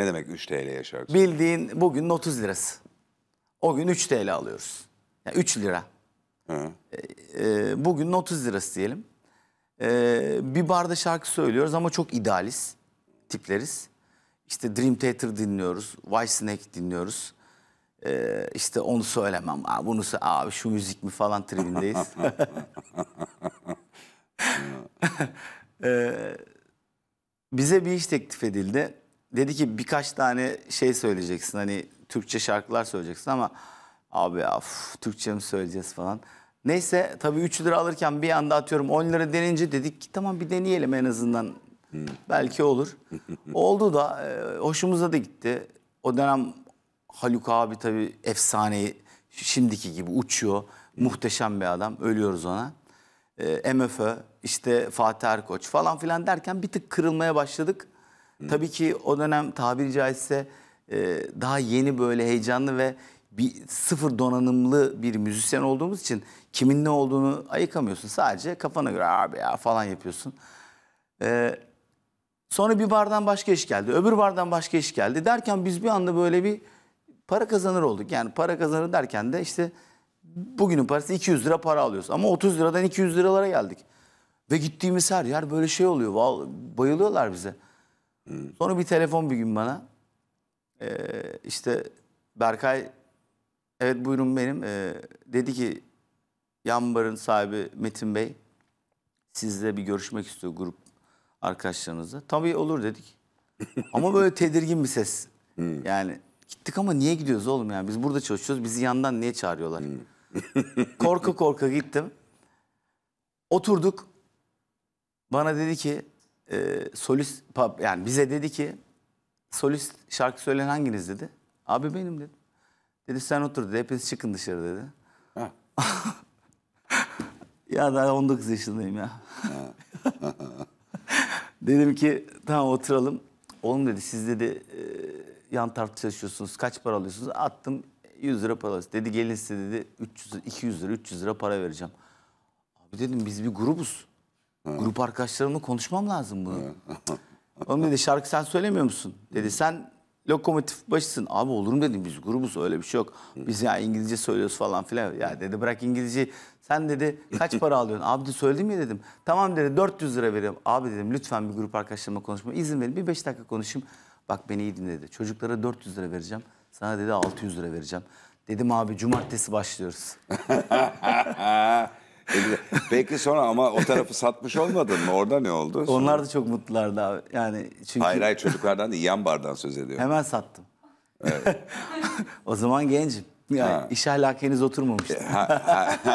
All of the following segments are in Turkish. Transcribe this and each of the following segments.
Ne demek 3 TL şarkı? Bildiğin bugün 30 lirası. O gün 3 TL alıyoruz. Yani 3 lira. Hı. E, e, bugünün 30 lirası diyelim. E, bir barda şarkı söylüyoruz ama çok idealist tipleriz. İşte Dream Theater dinliyoruz. Whitesnake dinliyoruz. E, işte onu söylemem. Aa, bunu sö abi şu müzik mi falan tribindeyiz. e, bize bir iş teklif edildi dedi ki birkaç tane şey söyleyeceksin hani Türkçe şarkılar söyleyeceksin ama abi af Türkçe mi söyleyeceğiz falan. Neyse tabii 3 lira alırken bir anda atıyorum 10 lira denince dedik ki tamam bir deneyelim en azından. Hmm. Belki olur. Oldu da e, hoşumuza da gitti. O dönem Haluk abi tabii efsane, şimdiki gibi uçuyor. Hmm. Muhteşem bir adam. Ölüyoruz ona. E, MFÖ, işte Fatih Erkoç falan filan derken bir tık kırılmaya başladık. Tabii ki o dönem tabiri caizse e, daha yeni böyle heyecanlı ve bir sıfır donanımlı bir müzisyen olduğumuz için kimin ne olduğunu ayıkamıyorsun. Sadece kafana göre abi ya falan yapıyorsun. Ee, sonra bir bardan başka iş geldi. Öbür bardan başka iş geldi. Derken biz bir anda böyle bir para kazanır olduk. Yani para kazanır derken de işte bugünün parası 200 lira para alıyoruz. Ama 30 liradan 200 liralara geldik. Ve gittiğimiz her yer böyle şey oluyor. bayılıyorlar bize. Hmm. Sonra bir telefon bir gün bana. Ee, işte Berkay, evet buyurun benim. Ee, dedi ki Yambar'ın sahibi Metin Bey sizle bir görüşmek istiyor grup arkadaşlarınızla. Tabii olur dedik. ama böyle tedirgin bir ses. Hmm. yani gittik ama niye gidiyoruz oğlum yani biz burada çalışıyoruz bizi yandan niye çağırıyorlar? korka hmm. korka gittim. Oturduk. Bana dedi ki e, solist yani bize dedi ki solist şarkı söyleyen hanginiz dedi. Abi benim dedim. Dedi sen otur dedi. Hepiniz çıkın dışarı dedi. ya daha 19 yaşındayım ya. dedim ki tamam oturalım. Oğlum dedi siz dedi e, yan tarafta çalışıyorsunuz. Kaç para alıyorsunuz? Attım 100 lira para alıyorsunuz. Dedi gelin size dedi 300 200 lira 300 lira para vereceğim. Abi dedim biz bir grubuz. Grup arkadaşlarımla konuşmam lazım bunu. Oğlum dedi şarkı sen söylemiyor musun? Dedi sen lokomotif başısın. Abi olurum dedim biz grubuz öyle bir şey yok. Biz ya İngilizce söylüyoruz falan filan. Ya dedi bırak İngilizce. Sen dedi kaç para alıyorsun? Abi de söyledim ya dedim. Tamam dedi 400 lira veriyorum. Abi dedim lütfen bir grup arkadaşlarıma konuşma. İzin verin bir 5 dakika konuşayım. Bak beni iyi dinle dedi. Çocuklara 400 lira vereceğim. Sana dedi 600 lira vereceğim. Dedim abi cumartesi başlıyoruz. E belki sonra ama o tarafı satmış olmadın mı? Orada ne oldu? Sonra... Onlar da çok mutlulardı abi. Yani çünkü... Hayır hayır çocuklardan değil yan bardan söz ediyorum. Hemen sattım. Evet. o zaman gencim. Yani ha. iş ahlakı henüz oturmamıştı. E,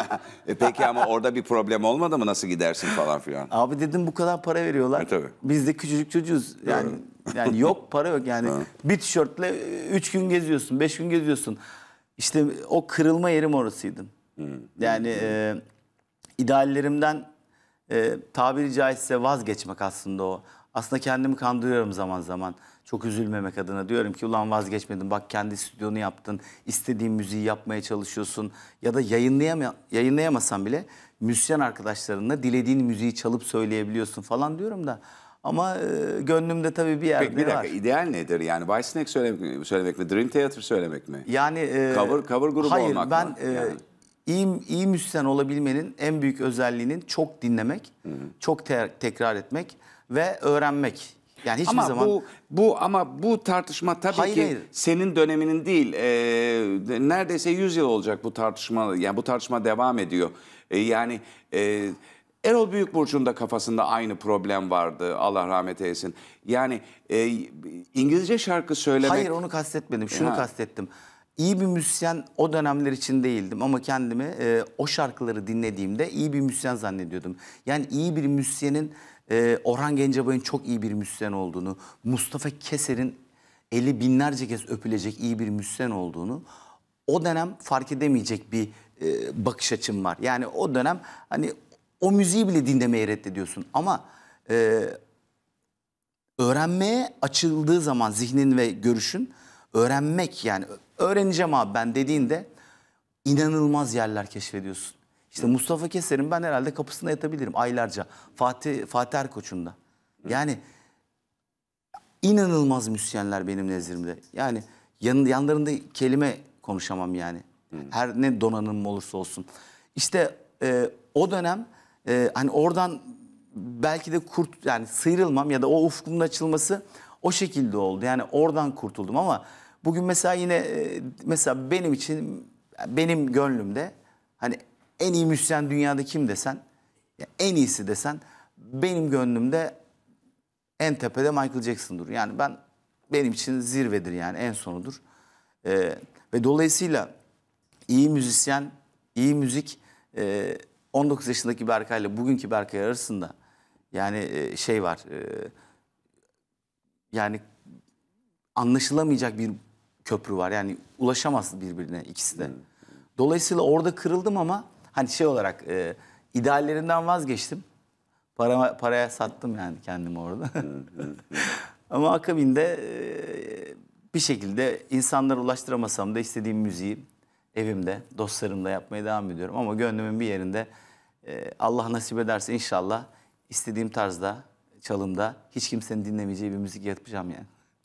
e peki ama orada bir problem olmadı mı? Nasıl gidersin falan filan? Abi dedim bu kadar para veriyorlar. E, tabii. Biz de küçücük çocuğuz. Yani yani yok para yok. Yani ha. bir tişörtle e, üç gün geziyorsun, beş gün geziyorsun. İşte o kırılma yerim orasıydı. Hmm. Yani... Hmm. E, ideallerimden e, tabiri caizse vazgeçmek aslında o. Aslında kendimi kandırıyorum zaman zaman. Çok üzülmemek adına diyorum ki ulan vazgeçmedin. Bak kendi stüdyonu yaptın. istediğin müziği yapmaya çalışıyorsun. Ya da yayınlayama, yayınlayamasan bile müzisyen arkadaşlarınla dilediğin müziği çalıp söyleyebiliyorsun falan diyorum da. Ama e, gönlümde tabii bir yerde Peki, bir dakika, var. ideal nedir? Yani Whitesnake söylemek, söylemek mi? Dream Theater söylemek mi? Yani e, cover cover grubu hayır, olmak ben, mı? Hayır e, yani. ben iyi, iyi müzisyen olabilmenin en büyük özelliğinin çok dinlemek, Hı -hı. çok te tekrar etmek ve öğrenmek. Yani hiçbir ama zaman bu bu ama bu tartışma tabii hayır, ki hayır. senin döneminin değil. E, neredeyse 100 yıl olacak bu tartışma. Yani bu tartışma devam ediyor. E, yani e, Erol Büyükburç'un da kafasında aynı problem vardı. Allah rahmet eylesin. Yani e, İngilizce şarkı söylemek Hayır onu kastetmedim. Şunu ha. kastettim iyi bir müzisyen o dönemler için değildim ama kendimi e, o şarkıları dinlediğimde iyi bir müzisyen zannediyordum. Yani iyi bir müzisyenin e, Orhan Gencebay'ın çok iyi bir müzisyen olduğunu, Mustafa Keser'in eli binlerce kez öpülecek iyi bir müzisyen olduğunu o dönem fark edemeyecek bir e, bakış açım var. Yani o dönem hani o müziği bile dinlemeyi reddediyorsun ama e, öğrenmeye açıldığı zaman zihnin ve görüşün öğrenmek yani öğreneceğim abi ben dediğinde inanılmaz yerler keşfediyorsun. İşte Mustafa Keser'in ben herhalde kapısında yatabilirim aylarca. Fatih Fatih Erkoç'un da. Yani inanılmaz müzisyenler benim nezirimde Yani yan, yanlarında kelime konuşamam yani. Hmm. Her ne donanım olursa olsun. İşte e, o dönem e, hani oradan belki de kurt yani sıyrılmam ya da o ufkumun açılması o şekilde oldu. Yani oradan kurtuldum ama Bugün mesela yine e, mesela benim için benim gönlümde hani en iyi müzisyen dünyada kim desen en iyisi desen benim gönlümde en tepede Michael Jackson'dur. Yani ben benim için zirvedir yani en sonudur. Ee, ve dolayısıyla iyi müzisyen, iyi müzik e, 19 yaşındaki Berkay ile bugünkü Berkay arasında yani e, şey var. E, yani anlaşılamayacak bir köprü var. Yani ulaşamaz birbirine ikisi de. Hmm. Dolayısıyla orada kırıldım ama hani şey olarak e, ideallerinden vazgeçtim. Para, paraya sattım yani kendimi orada. Hmm, hmm, ama akabinde e, bir şekilde insanlara ulaştıramasam da istediğim müziği evimde, dostlarımla yapmaya devam ediyorum. Ama gönlümün bir yerinde e, Allah nasip ederse inşallah istediğim tarzda, çalımda hiç kimsenin dinlemeyeceği bir müzik yapacağım yani.